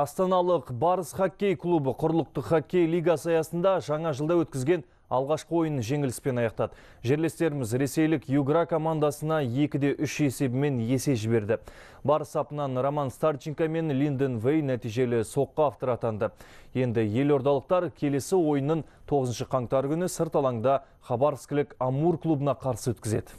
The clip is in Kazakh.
Астаналық Барыс хоккей клубы құрлықты хоккей лигасы аясында жаңа жылда өткізген алғашқы ойын жеңіліспен аяқтады. Жерлестеріміз ресейлік Югра командасына 2-де 3 есебімен есе жіберді. Барыс сапынан Роман Старченко мен Линден Вей нәтижелі соққа автор атанды. Енді елордалықтар келесі ойынын 9 қаңтар күні сырт алаңда Хабарскілік Амур клубына қарсы өткізеді.